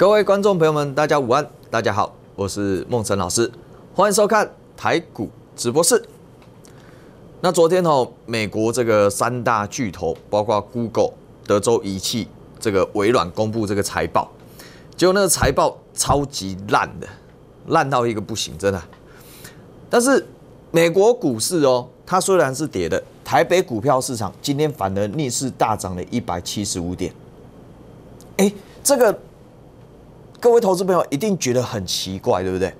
各位观众朋友们，大家午安！大家好，我是梦辰老师，欢迎收看台股直播室。那昨天哦，美国这个三大巨头，包括 Google、德州仪器、这个微软，公布这个财报，结果那个财报超级烂的，烂到一个不行，真的。但是美国股市哦，它虽然是跌的，台北股票市场今天反而逆势大涨了一百七十五点。哎，这个。各位投资朋友一定觉得很奇怪，对不对？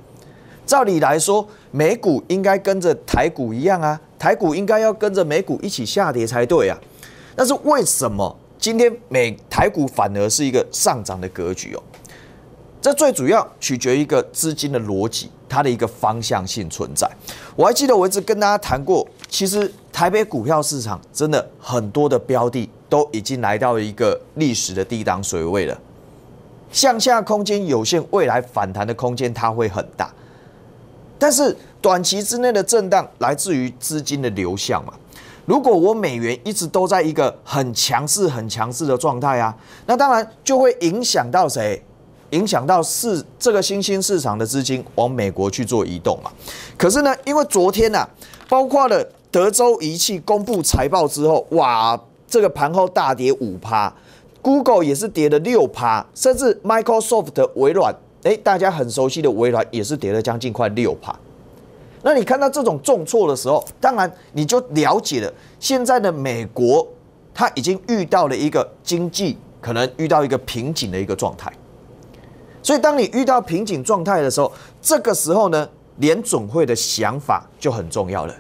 照理来说，美股应该跟着台股一样啊，台股应该要跟着美股一起下跌才对啊。但是为什么今天美台股反而是一个上涨的格局哦？这最主要取决于一个资金的逻辑，它的一个方向性存在。我还记得我一直跟大家谈过，其实台北股票市场真的很多的标的都已经来到一个历史的低档水位了。向下空间有限，未来反弹的空间它会很大，但是短期之内的震荡来自于资金的流向嘛。如果我美元一直都在一个很强势、很强势的状态啊，那当然就会影响到谁？影响到市这个新兴市场的资金往美国去做移动嘛。可是呢，因为昨天啊，包括了德州仪器公布财报之后，哇，这个盘后大跌五趴。Google 也是跌了六趴，甚至 Microsoft 微软，哎，大家很熟悉的微软也是跌了将近快六趴。那你看到这种重挫的时候，当然你就了解了现在的美国，它已经遇到了一个经济可能遇到一个瓶颈的一个状态。所以当你遇到瓶颈状态的时候，这个时候呢，联准会的想法就很重要了。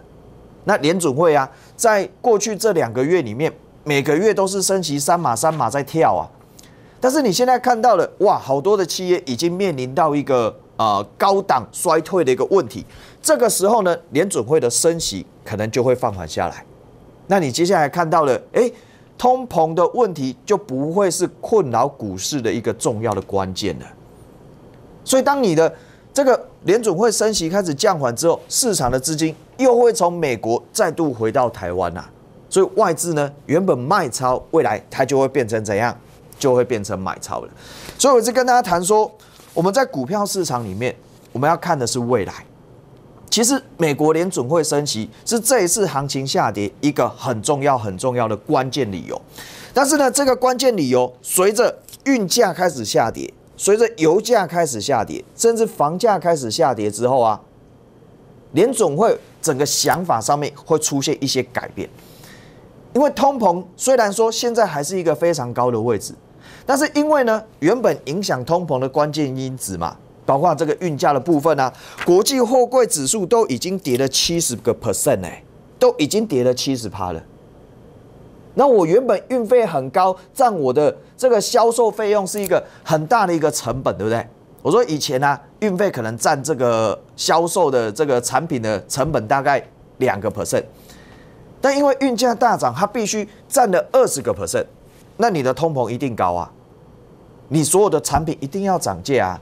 那联准会啊，在过去这两个月里面。每个月都是升息三码三码在跳啊，但是你现在看到了哇，好多的企业已经面临到一个呃高档衰退的一个问题，这个时候呢，联准会的升息可能就会放缓下来，那你接下来看到了，哎，通膨的问题就不会是困扰股市的一个重要的关键了，所以当你的这个联准会升息开始降缓之后，市场的资金又会从美国再度回到台湾呐。所以外资呢，原本卖超，未来它就会变成怎样？就会变成买超了。所以我是跟大家谈说，我们在股票市场里面，我们要看的是未来。其实美国联准会升息，是这一次行情下跌一个很重要、很重要的关键理由。但是呢，这个关键理由随着运价开始下跌，随着油价开始下跌，甚至房价开始下跌之后啊，联总会整个想法上面会出现一些改变。因为通膨虽然说现在还是一个非常高的位置，但是因为呢，原本影响通膨的关键因子嘛，包括这个运价的部分呢，国际货柜指数都已经跌了七十个 percent 哎，都已经跌了七十趴了。那我原本运费很高，占我的这个销售费用是一个很大的一个成本，对不对？我说以前呢，运费可能占这个销售的这个产品的成本大概两个 percent。但因为运价大涨，它必须占了二十个 percent，那你的通膨一定高啊，你所有的产品一定要涨价啊，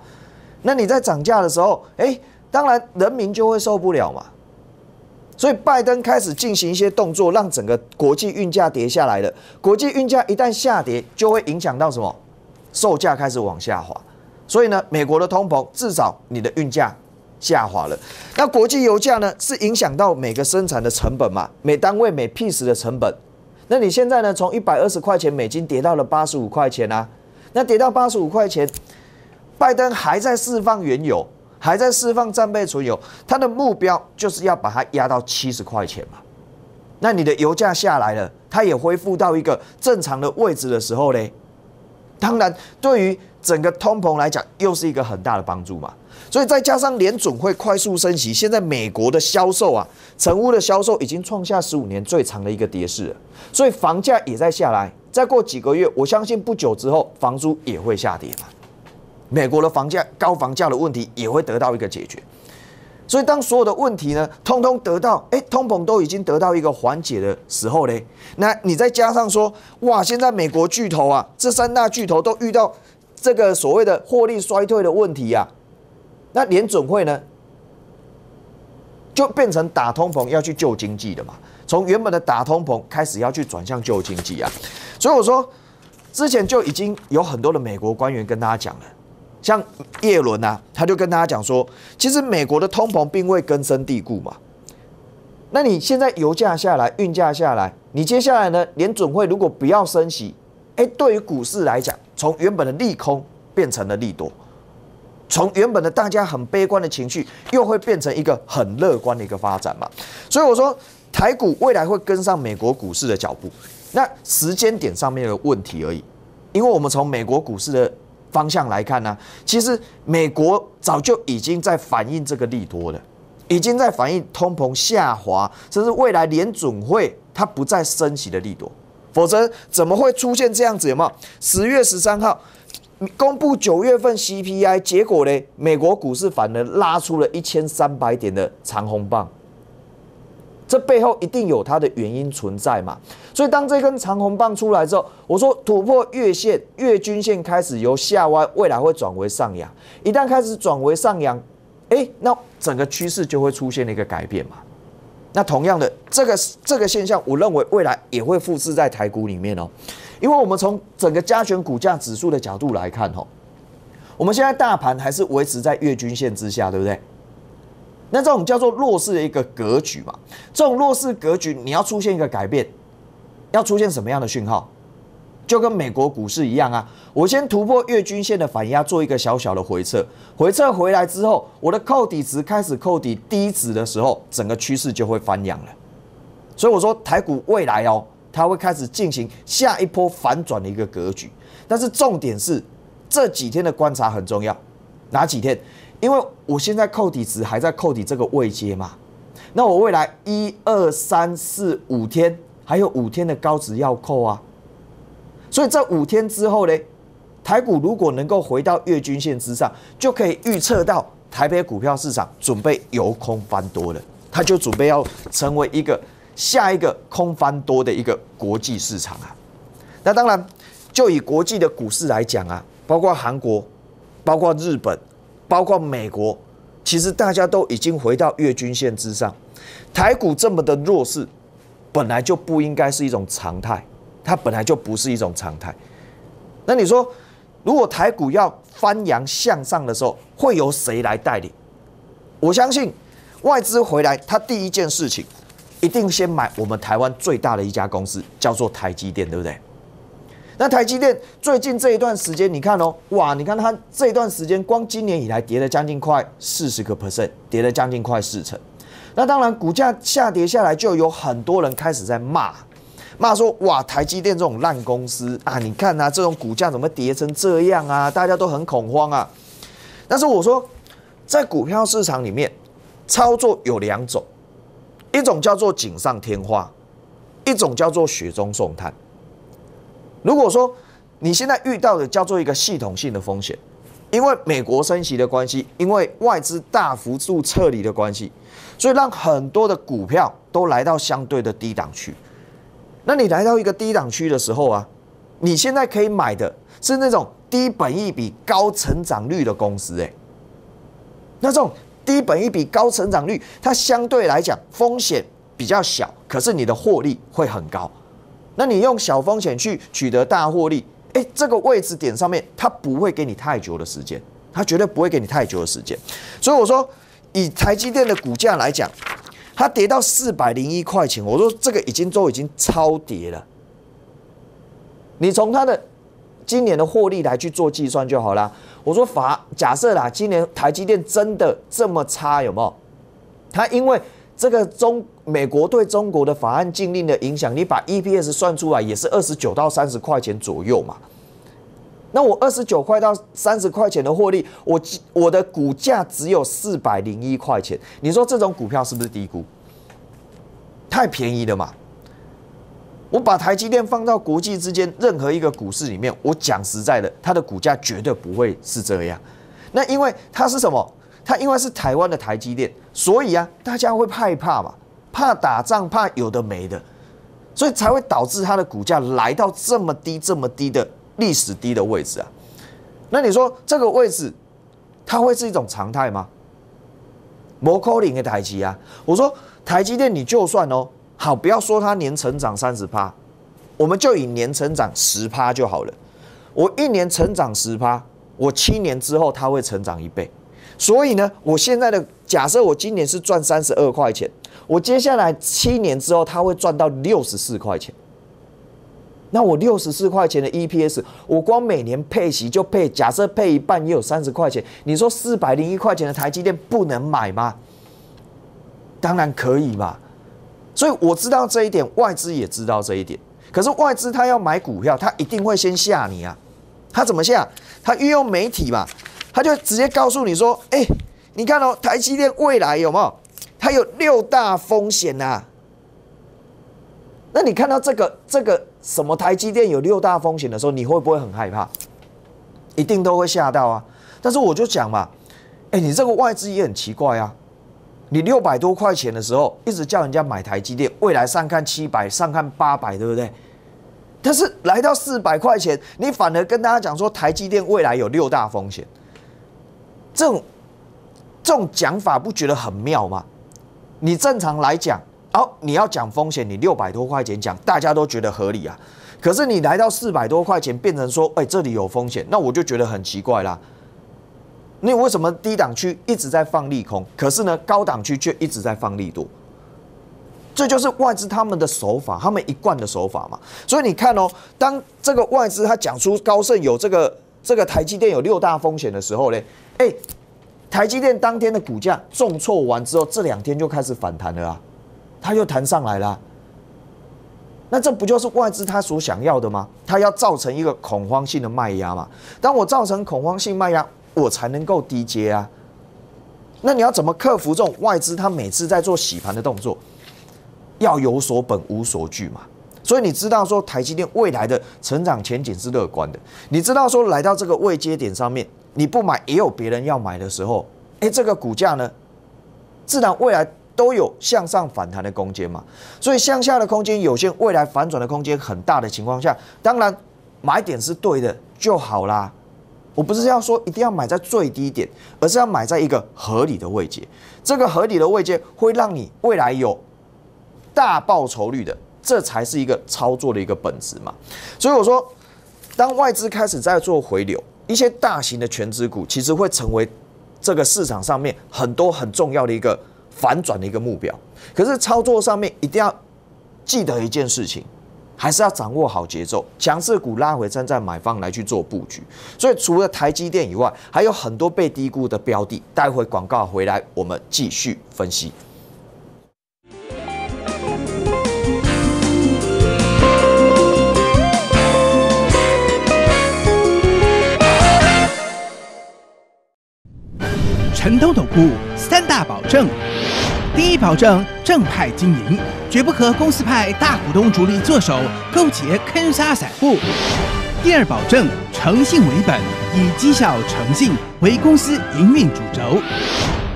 那你在涨价的时候，哎，当然人民就会受不了嘛。所以拜登开始进行一些动作，让整个国际运价跌下来了。国际运价一旦下跌，就会影响到什么？售价开始往下滑。所以呢，美国的通膨至少你的运价。下滑了，那国际油价呢？是影响到每个生产的成本嘛？每单位每 piece 的成本。那你现在呢？从一百二十块钱美金跌到了八十五块钱啊！那跌到八十五块钱，拜登还在释放原油，还在释放战备储油，他的目标就是要把它压到七十块钱嘛。那你的油价下来了，它也恢复到一个正常的位置的时候呢？当然，对于整个通膨来讲，又是一个很大的帮助嘛。所以再加上联准会快速升息，现在美国的销售啊，成屋的销售已经创下十五年最长的一个跌势，所以房价也在下来。再过几个月，我相信不久之后房租也会下跌美国的房价高房价的问题也会得到一个解决。所以当所有的问题呢，通通得到，哎，通膨都已经得到一个缓解的时候嘞。那你再加上说，哇，现在美国巨头啊，这三大巨头都遇到这个所谓的获利衰退的问题呀。那联准会呢，就变成打通膨要去救经济的嘛？从原本的打通膨开始要去转向救经济啊！所以我说之前就已经有很多的美国官员跟大家讲了，像叶伦啊，他就跟大家讲说，其实美国的通膨并未根深蒂固嘛。那你现在油价下来，运价下来，你接下来呢？联准会如果不要升息，哎，对于股市来讲，从原本的利空变成了利多。从原本的大家很悲观的情绪，又会变成一个很乐观的一个发展嘛？所以我说，台股未来会跟上美国股市的脚步，那时间点上面的问题而已。因为我们从美国股市的方向来看呢，其实美国早就已经在反映这个利多了，已经在反映通膨下滑，甚至未来联准会它不再升息的利多，否则怎么会出现这样子？有没有？十月十三号。公布九月份 CPI 结果呢，美国股市反而拉出了一千三百点的长红棒，这背后一定有它的原因存在嘛。所以当这根长红棒出来之后，我说突破月线、月均线开始由下弯，未来会转为上扬。一旦开始转为上扬，哎，那整个趋势就会出现了一个改变嘛。那同样的，这个这个现象，我认为未来也会复制在台股里面哦。因为我们从整个加权股价指数的角度来看，哦，我们现在大盘还是维持在月均线之下，对不对？那这种叫做弱势的一个格局嘛，这种弱势格局你要出现一个改变，要出现什么样的讯号？就跟美国股市一样啊，我先突破月均线的反压，做一个小小的回撤，回撤回来之后，我的扣底值开始扣底低值的时候，整个趋势就会翻扬了。所以我说台股未来哦，它会开始进行下一波反转的一个格局。但是重点是这几天的观察很重要，哪几天？因为我现在扣底值还在扣底这个位阶嘛，那我未来一二三四五天还有五天的高值要扣啊。所以在五天之后呢，台股如果能够回到月均线之上，就可以预测到台北股票市场准备由空翻多了，它就准备要成为一个下一个空翻多的一个国际市场啊。那当然，就以国际的股市来讲啊，包括韩国，包括日本，包括美国，其实大家都已经回到月均线之上，台股这么的弱势，本来就不应该是一种常态。它本来就不是一种常态。那你说，如果台股要翻扬向上的时候，会由谁来带领？我相信外资回来，他第一件事情一定先买我们台湾最大的一家公司，叫做台积电，对不对？那台积电最近这一段时间，你看哦，哇，你看它这一段时间，光今年以来跌了将近快四十个 percent，跌了将近快四成。那当然，股价下跌下来，就有很多人开始在骂。骂说：“哇，台积电这种烂公司啊！你看啊，这种股价怎么跌成这样啊？大家都很恐慌啊。”但是我说，在股票市场里面，操作有两种，一种叫做锦上添花，一种叫做雪中送炭。如果说你现在遇到的叫做一个系统性的风险，因为美国升息的关系，因为外资大幅度撤离的关系，所以让很多的股票都来到相对的低档区。那你来到一个低档区的时候啊，你现在可以买的是那种低本益比、高成长率的公司，哎，那这种低本益比、高成长率，它相对来讲风险比较小，可是你的获利会很高。那你用小风险去取得大获利，哎，这个位置点上面它不会给你太久的时间，它绝对不会给你太久的时间。所以我说，以台积电的股价来讲。它跌到四百零一块钱，我说这个已经都已经超跌了。你从它的今年的获利来去做计算就好了。我说法假设啦，今年台积电真的这么差有没有？它因为这个中美国对中国的法案禁令的影响，你把 E P S 算出来也是二十九到三十块钱左右嘛。那我二十九块到三十块钱的获利，我我的股价只有四百零一块钱，你说这种股票是不是低估？太便宜了嘛！我把台积电放到国际之间任何一个股市里面，我讲实在的，它的股价绝对不会是这样。那因为它是什么？它因为是台湾的台积电，所以啊，大家会害怕嘛，怕打仗，怕有的没的，所以才会导致它的股价来到这么低，这么低的。历史低的位置啊，那你说这个位置，它会是一种常态吗？摩柯林的台积啊，我说台积电，你就算哦，好，不要说它年成长三十趴，我们就以年成长十趴就好了。我一年成长十趴，我七年之后它会成长一倍。所以呢，我现在的假设，我今年是赚三十二块钱，我接下来七年之后，它会赚到六十四块钱。那我六十四块钱的 EPS，我光每年配息就配，假设配一半也有三十块钱，你说四百零一块钱的台积电不能买吗？当然可以嘛。所以我知道这一点，外资也知道这一点。可是外资他要买股票，他一定会先吓你啊。他怎么吓？他运用媒体嘛，他就直接告诉你说：“哎，你看到台积电未来有没有？它有六大风险啊。”那你看到这个这个？什么台积电有六大风险的时候，你会不会很害怕？一定都会吓到啊！但是我就讲嘛，哎，你这个外资也很奇怪啊！你六百多块钱的时候，一直叫人家买台积电，未来上看七百，上看八百，对不对？但是来到四百块钱，你反而跟大家讲说台积电未来有六大风险，这种这种讲法不觉得很妙吗？你正常来讲。哦，你要讲风险，你六百多块钱讲，大家都觉得合理啊。可是你来到四百多块钱，变成说，哎，这里有风险，那我就觉得很奇怪啦。你为什么低档区一直在放利空，可是呢，高档区却一直在放利多？这就是外资他们的手法，他们一贯的手法嘛。所以你看哦，当这个外资他讲出高盛有这个这个台积电有六大风险的时候呢，哎，台积电当天的股价重挫完之后，这两天就开始反弹了啊。它又弹上来了，那这不就是外资它所想要的吗？它要造成一个恐慌性的卖压嘛。当我造成恐慌性卖压，我才能够低接啊。那你要怎么克服这种外资？他每次在做洗盘的动作，要有所本无所惧嘛。所以你知道说，台积电未来的成长前景是乐观的。你知道说，来到这个未接点上面，你不买也有别人要买的时候。哎，这个股价呢，自然未来。都有向上反弹的空间嘛，所以向下的空间有限，未来反转的空间很大的情况下，当然买点是对的就好啦。我不是要说一定要买在最低点，而是要买在一个合理的位阶。这个合理的位阶会让你未来有大报酬率的，这才是一个操作的一个本质嘛。所以我说，当外资开始在做回流，一些大型的全职股其实会成为这个市场上面很多很重要的一个。反转的一个目标，可是操作上面一定要记得一件事情，还是要掌握好节奏。强势股拉回，站在买方来去做布局。所以除了台积电以外，还有很多被低估的标的。待会广告回来，我们继续分析。城投股三大保证。第一保证正派经营，绝不和公司派大股东逐利做手勾结坑杀散户。第二保证诚信为本，以绩效诚信为公司营运主轴。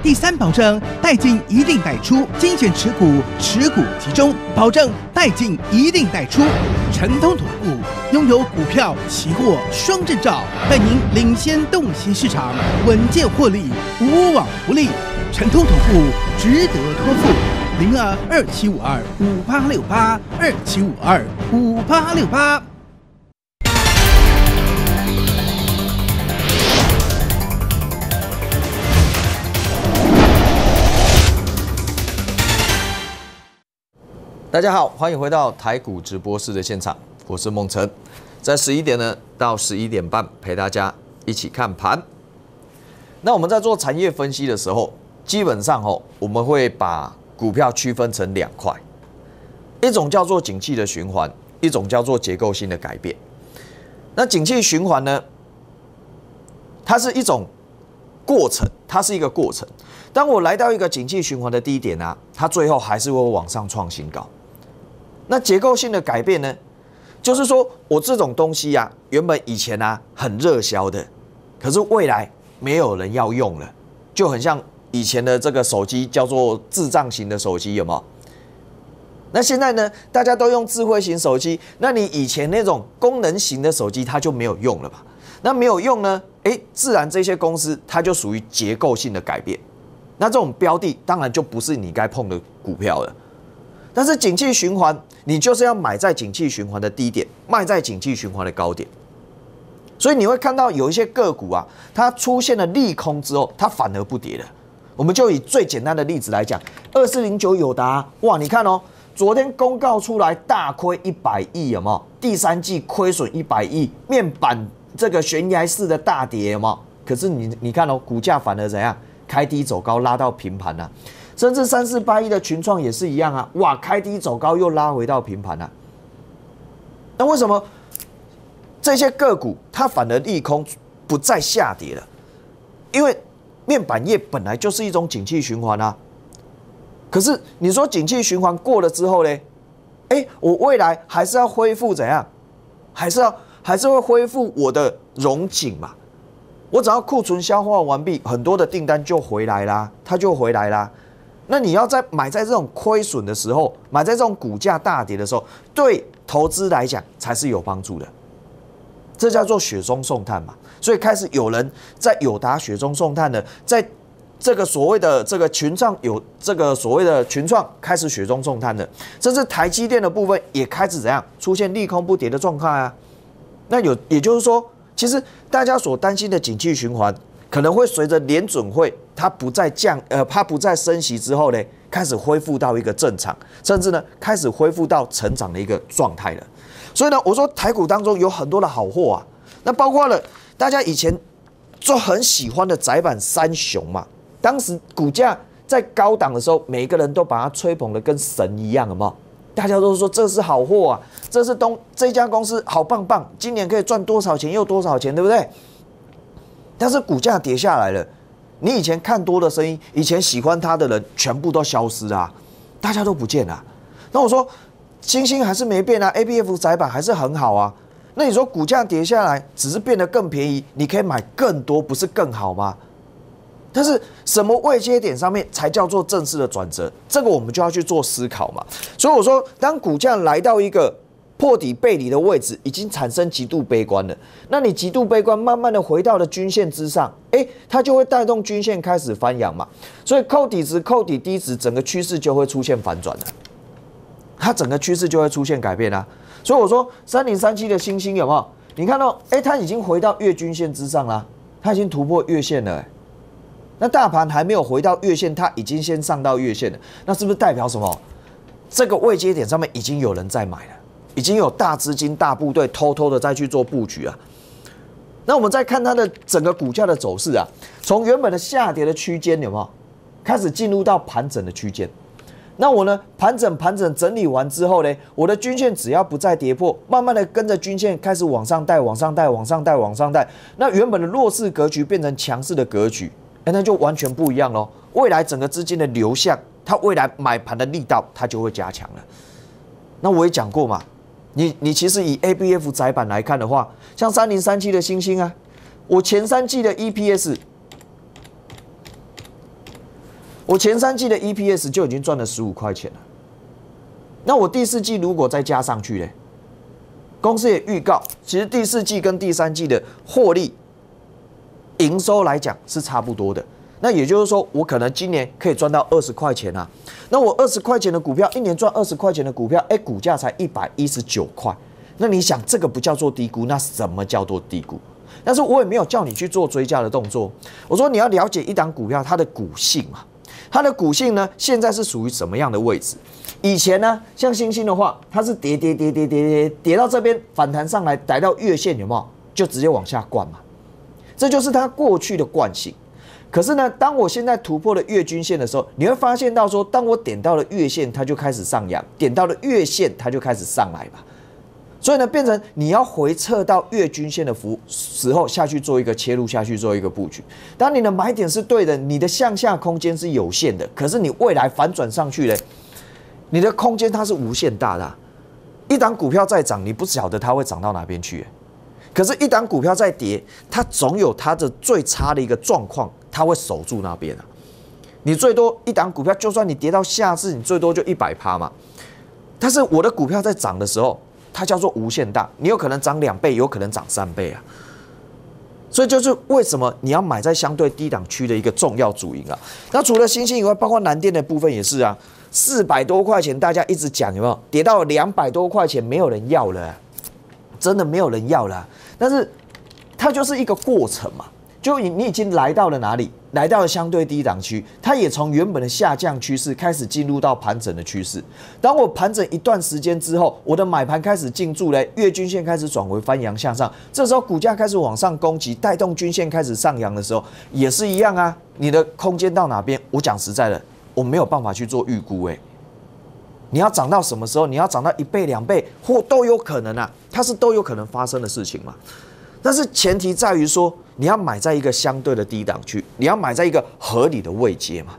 第三保证代进一定代出，精选持股，持股集中，保证代进一定代出，成通同步，拥有股票期货双证照，带您领先洞悉市场，稳健获利，无往不利。城投托付值得托付，零二二七五二五八六八二七五二五八六八。大家好，欢迎回到台股直播室的现场，我是梦晨，在十一点呢到十一点半陪大家一起看盘。那我们在做产业分析的时候。基本上哦，我们会把股票区分成两块，一种叫做景气的循环，一种叫做结构性的改变。那景气循环呢，它是一种过程，它是一个过程。当我来到一个景气循环的低点呢，它最后还是会往上创新高。那结构性的改变呢，就是说我这种东西啊，原本以前啊很热销的，可是未来没有人要用了，就很像。以前的这个手机叫做智障型的手机有没有？那现在呢？大家都用智慧型手机，那你以前那种功能型的手机它就没有用了吧？那没有用呢？哎，自然这些公司它就属于结构性的改变。那这种标的当然就不是你该碰的股票了。但是景气循环，你就是要买在景气循环的低点，卖在景气循环的高点。所以你会看到有一些个股啊，它出现了利空之后，它反而不跌了。我们就以最简单的例子来讲，二四零九友达，哇，你看哦，昨天公告出来大亏一百亿，有没有？第三季亏损一百亿，面板这个悬崖式的大跌，有没有？可是你你看哦，股价反而怎样？开低走高，拉到平盘了。甚至三四八一的群创也是一样啊，哇，开低走高又拉回到平盘了。那为什么这些个股它反而利空不再下跌了？因为面板业本来就是一种景气循环啊，可是你说景气循环过了之后呢？哎，我未来还是要恢复怎样？还是要还是会恢复我的融景嘛？我只要库存消化完毕，很多的订单就回来啦，它就回来啦。那你要在买在这种亏损的时候，买在这种股价大跌的时候，对投资来讲才是有帮助的，这叫做雪中送炭嘛。所以开始有人在友达雪中送炭的，在这个所谓的这个群创有这个所谓的群创开始雪中送炭的，甚至台积电的部分也开始怎样出现利空不跌的状况啊？那有也就是说，其实大家所担心的景气循环可能会随着联准会它不再降呃它不再升息之后呢，开始恢复到一个正常，甚至呢开始恢复到成长的一个状态了。所以呢，我说台股当中有很多的好货啊。那包括了大家以前做很喜欢的窄板三雄嘛，当时股价在高档的时候，每个人都把它吹捧的跟神一样，好不好？大家都说这是好货啊，这是东这家公司好棒棒，今年可以赚多少钱又多少钱，对不对？但是股价跌下来了，你以前看多的声音，以前喜欢它的人全部都消失啊，大家都不见了。那我说，星星还是没变啊，ABF 窄板还是很好啊。那你说股价跌下来，只是变得更便宜，你可以买更多，不是更好吗？但是什么位阶点上面才叫做正式的转折？这个我们就要去做思考嘛。所以我说，当股价来到一个破底背离的位置，已经产生极度悲观了，那你极度悲观，慢慢的回到了均线之上，哎，它就会带动均线开始翻扬嘛。所以，扣底值、扣底低值，整个趋势就会出现反转了，它整个趋势就会出现改变啊。所以我说，三零三七的星星有没有？你看到，哎，它已经回到月均线之上了，它已经突破月线了，哎，那大盘还没有回到月线，它已经先上到月线了，那是不是代表什么？这个位阶点上面已经有人在买了，已经有大资金大部队偷偷的再去做布局啊。那我们再看它的整个股价的走势啊，从原本的下跌的区间有没有开始进入到盘整的区间？那我呢？盘整盘整整理完之后呢，我的均线只要不再跌破，慢慢的跟着均线开始往上带，往上带，往上带，往上带，那原本的弱势格局变成强势的格局，哎，那就完全不一样喽。未来整个资金的流向，它未来买盘的力道它就会加强了。那我也讲过嘛，你你其实以 A B F 窄板来看的话，像三零三七的星星啊，我前三季的 E P S。我前三季的 EPS 就已经赚了十五块钱了，那我第四季如果再加上去嘞，公司也预告，其实第四季跟第三季的获利、营收来讲是差不多的。那也就是说，我可能今年可以赚到二十块钱啊。那我二十块钱的股票，一年赚二十块钱的股票，哎，股价才一百一十九块。那你想，这个不叫做低估？那什么叫做低估？但是我也没有叫你去做追加的动作。我说你要了解一档股票它的股性嘛。它的股性呢，现在是属于什么样的位置？以前呢，像星星的话，它是跌跌跌跌跌跌跌到这边反弹上来，逮到月线有没有？就直接往下灌嘛，这就是它过去的惯性。可是呢，当我现在突破了月均线的时候，你会发现到说，当我点到了月线，它就开始上扬；点到了月线，它就开始上来吧。所以呢，变成你要回撤到月均线的幅时候下去做一个切入，下去做一个布局。当你的买点是对的，你的向下空间是有限的，可是你未来反转上去嘞，你的空间它是无限大的。一档股票在涨，你不晓得它会涨到哪边去，可是，一档股票在跌，它总有它的最差的一个状况，它会守住那边啊。你最多一档股票，就算你跌到下次，你最多就一百趴嘛。但是我的股票在涨的时候。它叫做无限大，你有可能涨两倍，有可能涨三倍啊。所以就是为什么你要买在相对低档区的一个重要主营啊？那除了星星以外，包括南电的部分也是啊。四百多块钱，大家一直讲有没有？跌到两百多块钱，没有人要了，真的没有人要了。但是它就是一个过程嘛，就你你已经来到了哪里？来到了相对低档区，它也从原本的下降趋势开始进入到盘整的趋势。当我盘整一段时间之后，我的买盘开始进驻嘞，月均线开始转为翻阳向上，这时候股价开始往上攻击，带动均线开始上扬的时候，也是一样啊。你的空间到哪边？我讲实在的，我没有办法去做预估哎。你要涨到什么时候？你要涨到一倍、两倍或都有可能啊，它是都有可能发生的事情嘛。但是前提在于说，你要买在一个相对的低档区，你要买在一个合理的位阶嘛。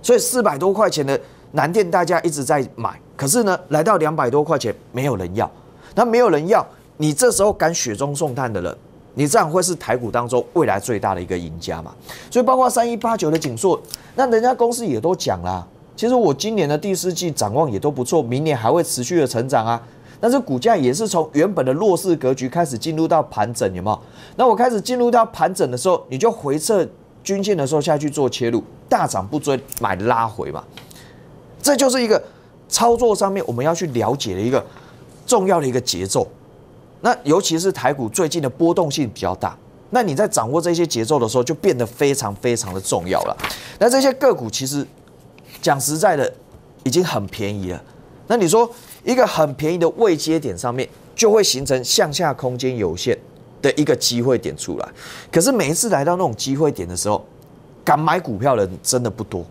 所以四百多块钱的南电，大家一直在买，可是呢，来到两百多块钱，没有人要。那没有人要，你这时候敢雪中送炭的人，你这样会是台股当中未来最大的一个赢家嘛？所以包括三一八九的景硕，那人家公司也都讲啦，其实我今年的第四季展望也都不错，明年还会持续的成长啊。但是股价也是从原本的弱势格局开始进入到盘整，有没有？那我开始进入到盘整的时候，你就回撤均线的时候下去做切入，大涨不追，买拉回嘛。这就是一个操作上面我们要去了解的一个重要的一个节奏。那尤其是台股最近的波动性比较大，那你在掌握这些节奏的时候，就变得非常非常的重要了。那这些个股其实讲实在的，已经很便宜了。那你说？一个很便宜的位阶点上面，就会形成向下空间有限的一个机会点出来。可是每一次来到那种机会点的时候，敢买股票的人真的不多，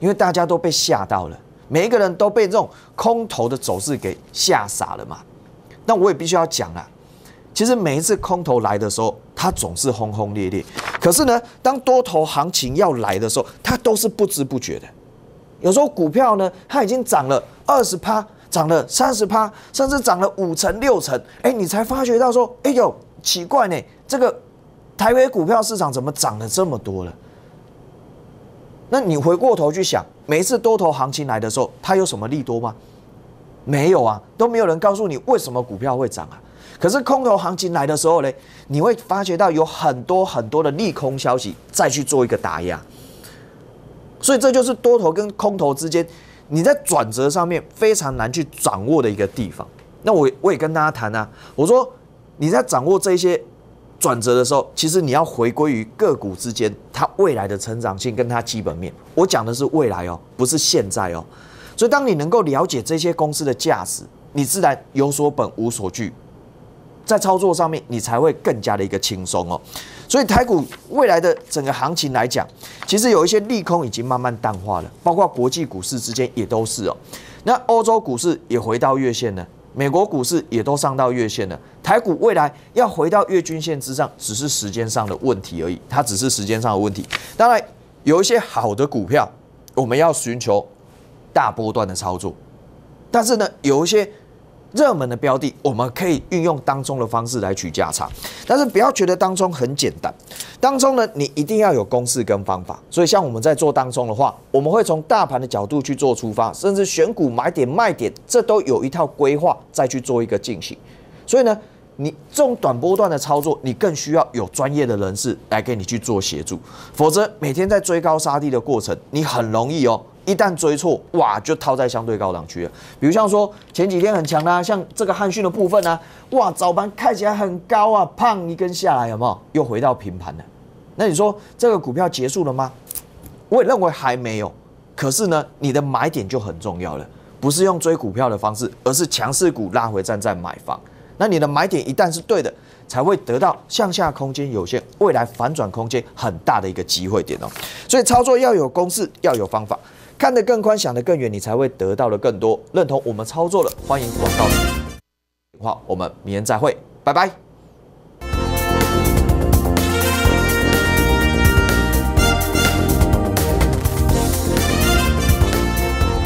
因为大家都被吓到了，每一个人都被这种空头的走势给吓傻了嘛。那我也必须要讲啊，其实每一次空头来的时候，它总是轰轰烈烈。可是呢，当多头行情要来的时候，它都是不知不觉的。有时候股票呢，它已经涨了二十趴。涨了三十趴，甚至涨了五成六成，哎，你才发觉到说，哎呦，奇怪呢，这个台北股票市场怎么涨了这么多了？那你回过头去想，每一次多头行情来的时候，它有什么利多吗？没有啊，都没有人告诉你为什么股票会涨啊。可是空头行情来的时候呢，你会发觉到有很多很多的利空消息，再去做一个打压。所以这就是多头跟空头之间。你在转折上面非常难去掌握的一个地方，那我我也跟大家谈啊，我说你在掌握这些转折的时候，其实你要回归于个股之间它未来的成长性跟它基本面。我讲的是未来哦，不是现在哦。所以当你能够了解这些公司的价值，你自然有所本无所惧，在操作上面你才会更加的一个轻松哦。所以台股未来的整个行情来讲，其实有一些利空已经慢慢淡化了，包括国际股市之间也都是哦。那欧洲股市也回到月线了，美国股市也都上到月线了。台股未来要回到月均线之上，只是时间上的问题而已，它只是时间上的问题。当然有一些好的股票，我们要寻求大波段的操作，但是呢，有一些。热门的标的，我们可以运用当中的方式来取价差，但是不要觉得当中很简单。当中呢，你一定要有公式跟方法。所以像我们在做当中的话，我们会从大盘的角度去做出发，甚至选股买点、卖点，这都有一套规划再去做一个进行。所以呢，你这种短波段的操作，你更需要有专业的人士来给你去做协助，否则每天在追高杀低的过程，你很容易哦。一旦追错，哇，就套在相对高档区了。比如像说前几天很强啦，像这个汉逊的部分啊，哇，早盘看起来很高啊，胖一根下来，有没有？又回到平盘了。那你说这个股票结束了吗？我也认为还没有。可是呢，你的买点就很重要了，不是用追股票的方式，而是强势股拉回站再买房。那你的买点一旦是对的，才会得到向下空间有限，未来反转空间很大的一个机会点哦。所以操作要有公式，要有方法。看得更宽，想得更远，你才会得到的更多认同。我们操作的，欢迎广告。话，我们明天再会，拜拜。